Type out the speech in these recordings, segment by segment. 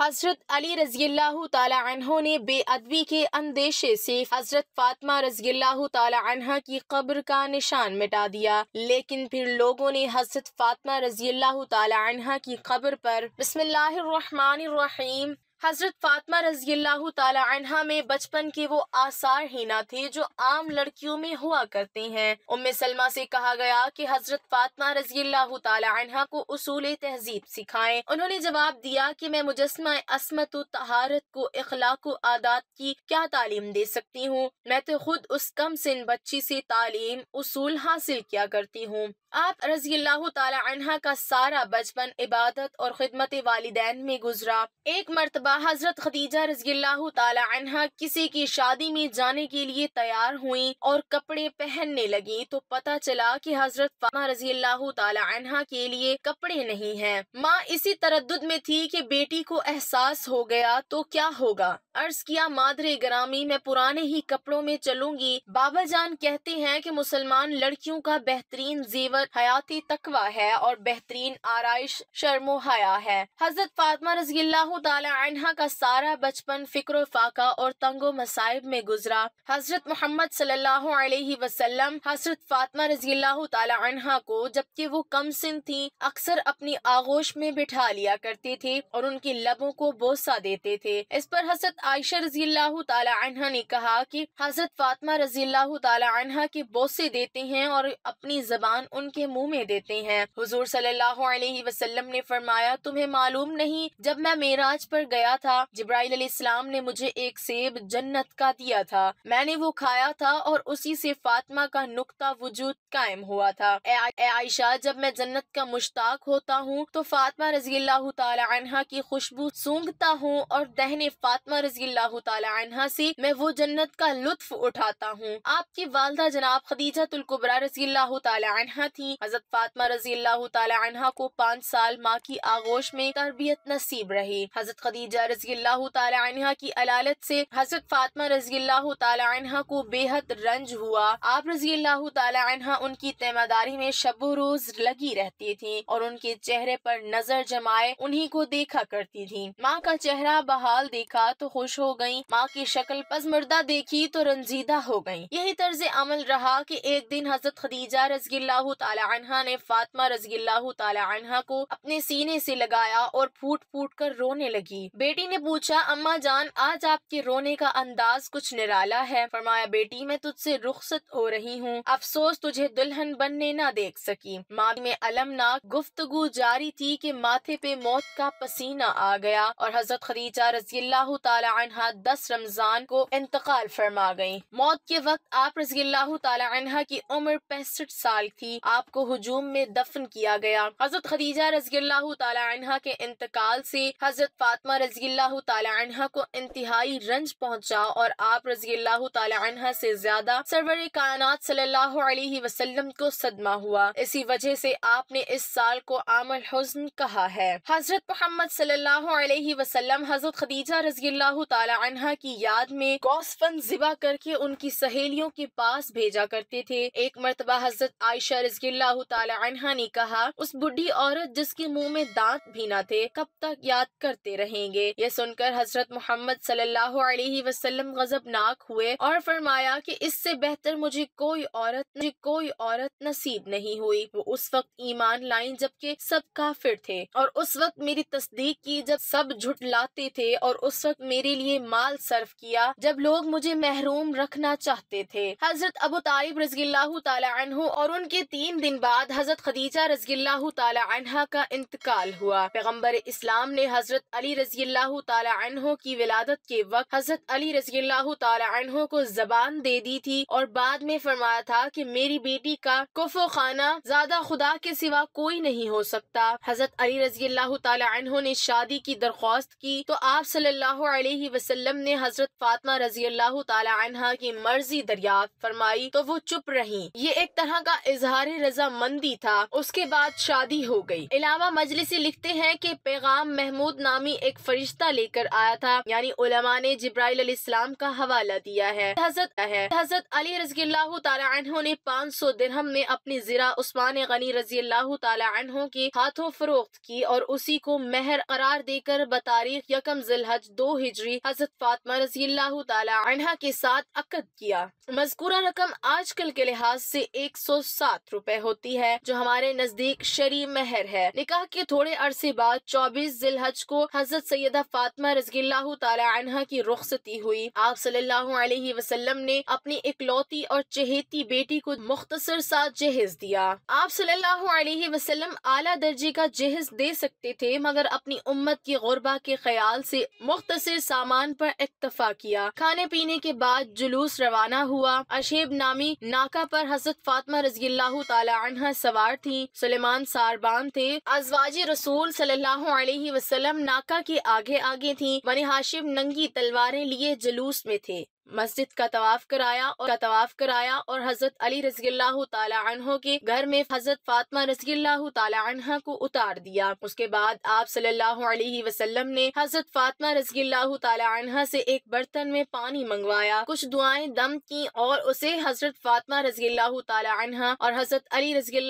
हजरत अली रजील्ला ने बेअदबी के अंदेशे से हजरत फातमा रजील्ला तला की कब्र का निशान मिटा दिया लेकिन फिर लोगों ने हजरत फातमा रजील्ला की कब्र पर बिस्मिल्लाम हजरत फातमा रजी तला में बचपन के वो आसार ही ना थे जो आम लड़कियों में हुआ करते हैं उम्म सलमा से कहा गया कि हजरत फातमा रजी तला को उसूल तहजीब सिखाएं उन्होंने जवाब दिया कि मैं मुजस्मा असमत तहारत को इखलाक आदात की क्या तालीम दे सकती हूँ मैं तो खुद उस कम सिन बच्ची से तालीम उसूल हासिल किया करती हूँ आप अल्लाह तला का सारा बचपन इबादत और खिदमत वालदेन में गुजरा एक मरतबा हजरत खदीजा रजील्ला किसी की शादी में जाने के लिए तैयार हुई और कपड़े पहनने लगी तो पता चला कि हजरत फामा रजील्ला के लिए कपड़े नहीं हैं। माँ इसी तरद में थी कि बेटी को एहसास हो गया तो क्या होगा अर्ज किया मादरे ग्रामी मैं पुराने ही कपड़ों में चलूंगी बाबा जान कहते हैं कि मुसलमान लड़कियों का बेहतरीन जेवर हयाती तकवा है और बेहतरीन आरइश शर्मो हया है हजरत फातमा रजील्ला तन्हा का सारा बचपन फिक्र फाका और तंगो मसाइब में गुजरा हजरत मोहम्मद सल्लल्लाहु अलैहि वसल्लम हजरत फातमा रजी तहा को जबकि वो कम सिन थी अक्सर अपनी आगोश में बिठा लिया करते थे और उनके लबों को बोसा देते थे इस पर हजरत आयशा रजी तहा ने कहा कि हजरत फातमा रजी तहा के बोसे देते हैं और अपनी जबान उनके मुँह में देते हैं हजूर सल्लल्लाहु अलैहि वसल्लम ने फरमाया तुम्हें मालूम नहीं जब मैं मेराज पर गया बताया था जब्राइल इस्लाम ने मुझे एक सेब जन्नत का दिया था मैंने वो खाया था और उसी से फातिमा का नुकता वजूद कायम हुआ था ए आयशा जब मैं जन्नत का मुश्ताक होता हूँ तो फातिमा रजी अल्लाह तहा की खुशबू सूंघता हूँ और दहने फातिमा रजी अल्लाह तहा से मैं वो जन्नत का लुत्फ उठाता हूँ आपकी वालदा जनाब खदीजा तुलकुबरा रजी अल्लाह तहा थी हजरत फातिमा रजी अल्लाह तहा को पाँच साल माँ की आगोश में तरबियत नसीब रही हजरत खदीजा खदीजा रजील्ला तला की अलालत से हजरत फातमा रजील्ला तला को बेहद रंज हुआ आप रजील्ला तला उनकी तेमादारी में शब रोज लगी रहती थी और उनके चेहरे पर नजर जमाए उन्हीं को देखा करती थी माँ का चेहरा बहाल देखा तो खुश हो गयी माँ की शक्ल पजमरदा देखी तो रंजीदा हो गयी यही तर्ज अमल रहा की एक दिन हजरत खदीजा रजील्ला तला ने फातमा रजील्ला तला को अपने सीने से लगाया और फूट फूट कर रोने लगी बेटी ने पूछा अम्मा जान आज आपके रोने का अंदाज कुछ निराला है फरमाया बेटी मैं तुझसे रुखसत हो रही हूँ अफसोस तुझे दुल्हन बनने ना देख सकी माँ में अलमनाक गुफ्तगु जारी थी कि माथे पे मौत का पसीना आ गया और हजरत खदीजा रजी अल्लाह दस रमजान को इंतकाल फरमा गयी मौत के वक्त आप रजी अल्लाह की उम्र पैंसठ साल थी आपको हजूम में दफन किया गया हजरत खदीजा रजी अल्लाह के इंतकाल से हजरत फातमा रजील्ला तला को इंतहाई रंज पहुँचा और आप रजील्ला तला से ज्यादा सरवर कायनात सल्लल्लाहु को सदमा हुआ इसी वजह से आपने इस साल को आमल हुस्न कहा है हजरत मोहम्मद सल्लल्लाहु हजरत खदीजा रजील्ला तला की याद में गौसफन जिबा करके उनकी सहेलियों के पास भेजा करते थे एक मरतबा हजरत आयशा रजील्ला तला ने कहा उस बुढ़ी औरत जिसके मुँह में दांत भी न थे कब तक याद करते रहेंगे लगे यह सुनकर हजरत मोहम्मद सल्लल्लाहु अलैहि वसल्लम गजबनाक हुए और फरमाया कि इससे बेहतर मुझे कोई औरत मुझे कोई औरत नसीब नहीं हुई वो उस वक्त ईमान लाई जबकि सब काफिर थे और उस वक्त मेरी तस्दीक की जब सब झुटलाते थे और उस वक्त मेरे लिए माल सर्व किया जब लोग मुझे महरूम रखना चाहते थे हजरत अबू तालिब रजील्ला तु और उनके तीन दिन बाद हजरत खदीजा रजील्ला तला का इंतकाल हुआ पैगम्बर इस्लाम ने हजरत अली रजील्ला तु की विलादत के वक्त हजरत अली रजी तु को जबान दे दी थी और बाद में फरमाया था की मेरी बेटी का कुफो खाना ज्यादा खुदा के सिवा कोई नहीं हो सकता हजरत अली रजी ने शादी की दरख्वास्त की तो आप सल्लल्लाहु अलैहि वसल्लम ने हजरत फातमा रजी तला की मर्जी दरियाफ्त फरमाई तो वो चुप रही ये एक तरह का इजहार रजामंदी था उसके बाद शादी हो गई अलावा मजलिसी लिखते हैं की पैगाम महमूद नामी एक फरी फरिश्ता लेकर आया था यानी उलमा ने जब्राइल इस्लाम का हवाला दिया है हजरत है हजरत अली रजी तला ने पाँच सौ दिरहम में अपनी जिरा उस्मान गनी रजी अल्लाह तला के हाथों फरोख्त की और उसी को मेहर करार देकर बतारीख यकम जिलहज दो हिजरी हजरत फातमा रजी अल्लाह तला के साथ अकद किया मजकूरा रकम आजकल के लिहाज से एक सौ सात रूपए होती है जो हमारे नजदीक शरी मेहर है निकाह के थोड़े अरसे बाद चौबीस जिलहज को हजरत सैयद सैदा फातमा रजील्लाह तला की रुखसती हुई आप सल्लल्लाहु अलैहि वसल्लम ने अपनी इकलौती और चहेती बेटी को मुख्तसर सा जहेज दिया आप सल्लल्लाहु अलैहि वसल्लम आला दर्जे का जहेज दे सकते थे मगर अपनी उम्मत की गुरबा के ख्याल से मुख्तसर सामान पर इतफा किया खाने पीने के बाद जुलूस रवाना हुआ अशेब नामी नाका पर हजरत फातमा रजील्लाह तला सवार थी सुलेमान सारबान थे अजवाज रसूल सल्लल्लाहु अलैहि वसल्लम नाका के आगे आगे आगे थी बने हाशिम नंगी तलवारें लिए जुलूस में थे मस्जिद का तवाफ कराया और का तवाफ कराया और हजरत अली रजी के घर में हजरत फातमा रजी को उतार दिया उसके बाद आप सल्लल्लाहु अलैहि वसल्लम ने हजरत फातमा रजी तहा से एक बर्तन में पानी मंगवाया कुछ दुआएं दम की और उसे हजरत फातमा रजी और हजरत अली रजी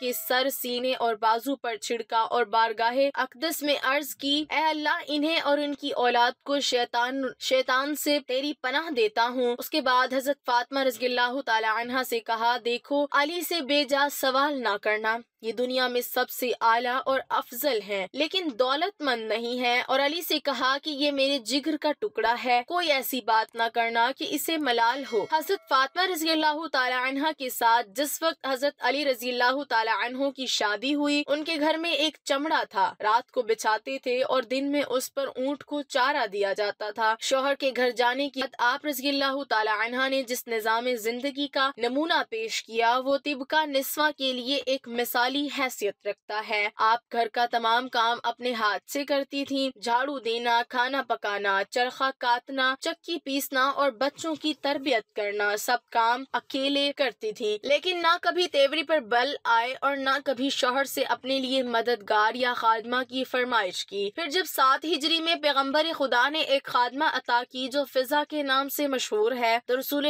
के सर सीने और बाजू पर छिड़का और बारगाहे अकदस में अर्ज की अल्लाह इन्हें और इनकी औलाद को शैतान शैतान से तेरी की पनाह देता हूँ उसके बाद हजरत फातमा रजगल्लाह तला से कहा देखो अली से बेजा सवाल ना करना ये दुनिया में सबसे आला और अफजल है लेकिन दौलतमंद नहीं है और अली से कहा कि ये मेरे जिगर का टुकड़ा है कोई ऐसी बात ना करना कि इसे मलाल हो हजरत फातमा रजी अल्लाह के साथ जिस वक्त हजरत अली रजी अल्लाह तला की शादी हुई उनके घर में एक चमड़ा था रात को बिछाते थे और दिन में उस पर ऊँट को चारा दिया जाता था शोहर के घर जाने की की आप रजील्ला तला ने जिस निज़ाम जिंदगी का नमूना पेश किया वो तिब का निस्वा के लिए एक मिसाली हैसियत रखता है आप घर का तमाम काम अपने हाथ से करती थी झाड़ू देना खाना पकाना चरखा काटना चक्की पीसना और बच्चों की तरबियत करना सब काम अकेले करती थी लेकिन ना कभी तेवरी पर बल आए और ना कभी शोहर से अपने लिए मददगार या खादमा की फरमाइश की फिर जब सात हिजरी में पैगम्बर खुदा ने एक खादमा अता की जो फिजा के नाम से मशहूर है तो रसूल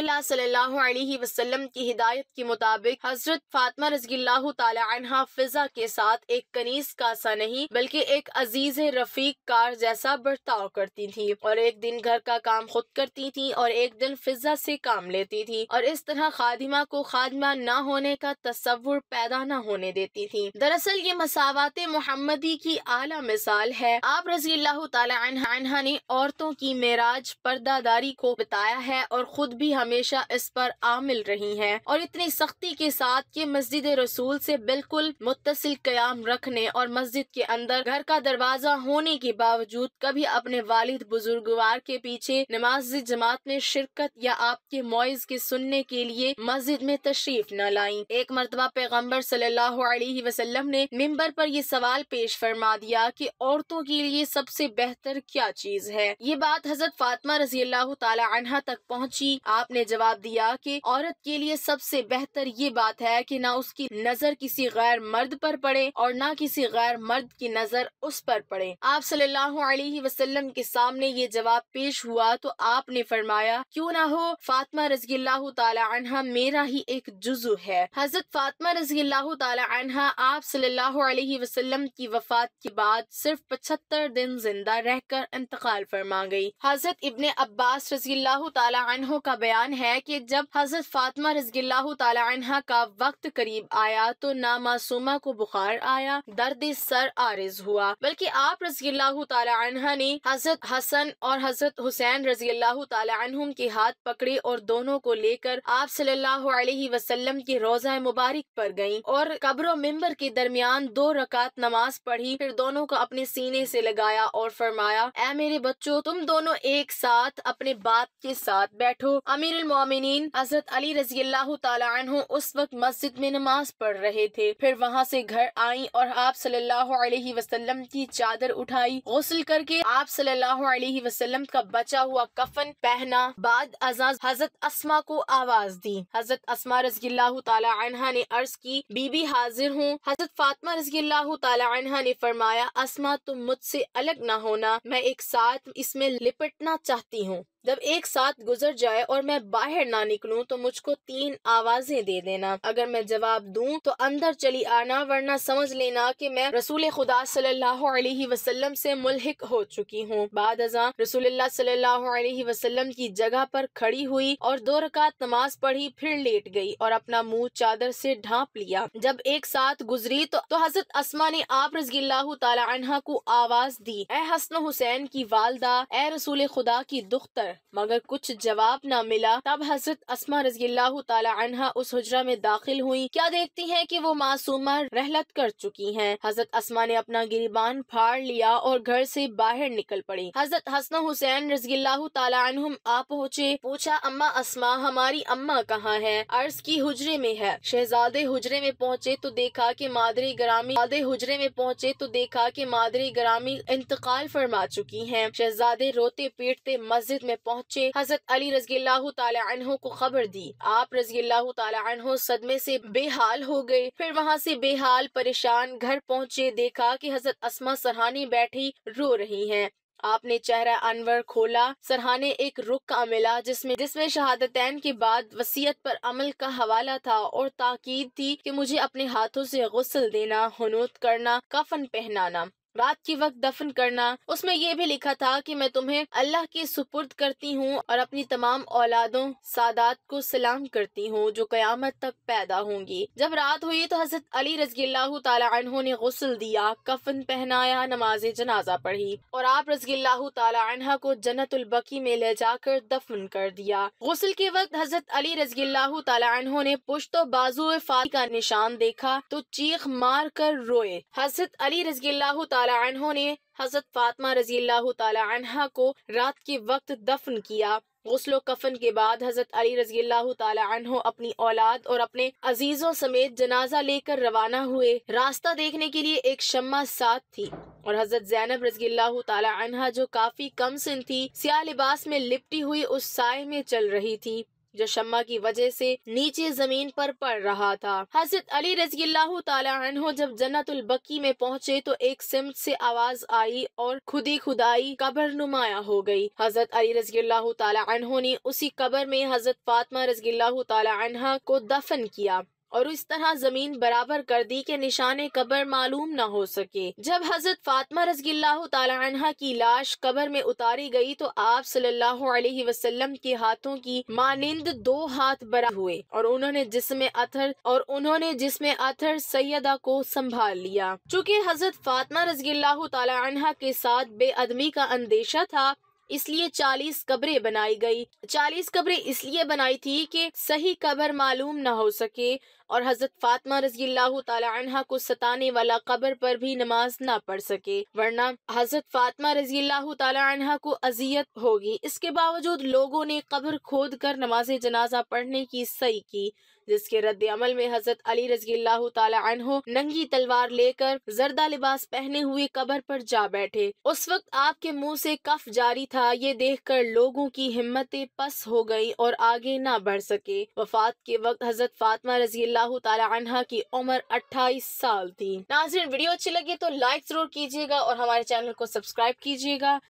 वसल्लम की हिदायत के मुताबिक हजरत फातमा रजील्लाहु तला फिजा के साथ एक कनीस का सा नहीं बल्कि एक अजीज रफीक कार जैसा बर्ताव करती थी और एक दिन घर का काम खुद करती थी और एक दिन फिजा से काम लेती थी और इस तरह खादिमा को खादिमा न होने का तस्वुर पैदा न होने देती थी दरअसल ये मसावत मोहम्मदी की आला मिसाल है आप रजील्ला तला ने औरतों की मेराज पर्दादारी जिंदगी को बताया है और खुद भी हमेशा इस पर आमिल रही हैं और इतनी सख्ती के साथ के मस्जिद रसूल से बिल्कुल मुतसिल क्याम रखने और मस्जिद के अंदर घर का दरवाजा होने के बावजूद कभी अपने वालिद बुजुर्गवार के पीछे नमाज जमात में शिरकत या आपके मोइज के सुनने के लिए मस्जिद में तशरीफ न लाई एक मरतबा पैगम्बर सल्लल्लाहु अलैहि वसल्लम ने मेम्बर पर यह सवाल पेश फरमा दिया कि औरतों के लिए सबसे बेहतर क्या चीज है ये बात हजरत फातिमा रजी अल्लाह तला तक पहुँची आपने जवाब दिया की औरत के लिए सबसे बेहतर ये बात है की न उसकी नजर किसी गैर मर्द पर पड़े और न किसी गैर मर्द की नजर उस पर पड़े आप सल्लल्लाहु अलैहि वसल्लम के सामने ये जवाब पेश हुआ तो आपने फरमाया क्यों ना हो फातिमा रजी तला मेरा ही एक जुजू है हजरत फातिमा रजी तला आप सल्लल्लाहु अलैहि वसल्लम की वफात के बाद सिर्फ पचहत्तर दिन जिंदा रहकर इंतकाल फरमा गयी हजरत इबन अब्बास रजील रजील्ला का बयान है कि जब हजरत फातमा रजील्ला का वक्त करीब आया तो मासूमा को बुखार आया दर्द सर आरिज हुआ बल्कि आप रजील्ला ने हजरत हसन और हजरत हुसैन रजील्ला के हाथ पकड़े और दोनों को लेकर आप सल्लाह वसलम की रोजा मुबारक पर गयी और कब्रो मेम्बर के दरमियान दो रकात नमाज पढ़ी फिर दोनों को अपने सीने से लगाया और फरमाया ए मेरे बच्चों तुम दोनों एक साथ अपने बाप के साथ बैठो अमीर मोमिन हजरत अली रजी अल्लाह उस वक्त मस्जिद में नमाज पढ़ रहे थे फिर वहाँ से घर आई और आप सल्लाह वसलम की चादर उठाई गौसल करके आप सल्लाह वसलम का बचा हुआ कफन पहना बाद अजाज हजरत असमा को आवाज दी हजरत असमा रजी अल्लाह ने अर्ज की बीबी हाजिर हूँ हजरत फातमा रजी अल्लाह तला ने फरमाया असमा तुम मुझसे अलग ना होना मैं एक साथ इसमें लिपटना चाहती हूँ जब एक साथ गुजर जाए और मैं बाहर ना निकलूं तो मुझको तीन आवाजें दे देना अगर मैं जवाब दूं तो अंदर चली आना वरना समझ लेना कि मैं रसूल खुदा सल्लल्लाहु अलैहि वसल्लम से मुलहिक हो चुकी हूँ बाद अजा रसूल सल्लल्लाहु अलैहि वसल्लम की जगह पर खड़ी हुई और दो रकात नमाज पढ़ी फिर लेट गई और अपना मुँह चादर से ढांप लिया जब एक साथ गुजरी तो, तो हजरत असमा ने आप रजगिल्लाहु तला को आवाज दी ए हसन हुसैन की वालदा ए रसूल खुदा की दुख्तर मगर कुछ जवाब न मिला तब हजरत असमा रजील्लाह तला उस हजरा में दाखिल हुई क्या देखती है की वो मासूमा रहलत कर चुकी है हजरत असमा ने अपना गिरबान फाड़ लिया और घर से बाहर निकल पड़ी हजरत हसन हुसैन रजील्लाह तला आ पहुँचे पूछा अम्मा असमा हमारी अम्मा कहाँ है अर्ज की हुजरे में है शहजादे हुजरे में पहुँचे तो देखा की मादरी ग्रामी शहजादे हुजरे में पहुँचे तो देखा की मादरी ग्रामी इंतकाल फरमा चुकी है शहजादे रोते पीटते मस्जिद में पहुँचे हजरत अली रजील्ला तला को खबर दी आप रजील्ला तहों सदमे से बेहाल हो गए फिर वहाँ से बेहाल परेशान घर पहुँचे देखा कि हजरत असमा सरहानी बैठी रो रही हैं आपने चेहरा अनवर खोला सरहाने एक रुख का मिला जिसमें जिसमें शहादतैन के बाद वसीयत पर अमल का हवाला था और ताकीद थी कि मुझे अपने हाथों से गसल देना हनूत करना कफन पहनाना रात के वक्त दफन करना उसमें ये भी लिखा था कि मैं तुम्हें अल्लाह के सुपुर्द करती हूँ और अपनी तमाम औलादों सादात को सलाम करती हूँ जो कयामत तक पैदा होंगी जब रात हुई तो हजरत अली रजगी ने गसल दिया कफन पहनाया नमाज जनाजा पढ़ी और आप रजगी तला को जन्नतुलबकी में ले जाकर दफन कर दिया गसल के वक्त हजरत अली रजगी तला ने पुश्तो बाजू फाल का निशान देखा तो चीख मार कर रोए हजरत अली रजगल्लाह तहों ने हजरत फातमा रजी अल्लाह को रात के वक्त दफन किया गसलो कफन के बाद हजरत अली रजी तला अपनी औलाद और अपने अजीजों समेत जनाजा लेकर रवाना हुए रास्ता देखने के लिए एक शम्मा साथ थी और हजरत जैनब रजी तला जो काफी कम सिंह थी सिया लिबास में लिपटी हुई उस साय में चल रही थी जो शम्मा की वजह से नीचे जमीन पर पड़ रहा था हजरत अली रजी तहो जब जन्नतुल बक्की में पहुँचे तो एक सिमत से आवाज आई और खुदी खुदाई कबर नुमाया हो गई हजरत अली रजी तहो ने उसी कबर में हजरत फातमा रजी तहा को दफन किया और इस तरह जमीन बराबर कर दी के निशान कबर मालूम न हो सके जब हजरत फातमा रजगिल्ला की लाश कबर में उतारी गई तो आप सल्लल्लाहु अलैहि वसल्लम के हाथों की मानिंद दो हाथ बरा हुए और उन्होंने जिसमे अथर और उन्होंने जिसमे अथर सैदा को संभाल लिया चूँकि हजरत फातमा रजगिल्ला के साथ बेअदमी का अंदेशा था इसलिए चालीस कब्रें बनाई गई चालीस कब्रें इसलिए बनाई थी कि सही कब्र मालूम न हो सके और हजरत फातमा रजी तला को सताने वाला कब्र पर भी नमाज ना पढ़ सके वरना हजरत फातमा रजी तला को अजियत होगी इसके बावजूद लोगों ने कब्र खोद कर नमाज जनाजा पढ़ने की सही की जिसके रद्द अमल में हजरत अली रजी तला नंगी तलवार लेकर जरदा लिबास पहने हुए कबर पर जा बैठे उस वक्त आपके मुंह से कफ जारी था ये देख कर लोगों की हिम्मतें पस हो गई और आगे ना बढ़ सके वफात के वक्त हजरत फातमा रजी तला की उम्र अट्ठाईस साल थी नाजरीन वीडियो अच्छी लगी तो लाइक जरूर कीजिएगा और हमारे चैनल को सब्सक्राइब कीजिएगा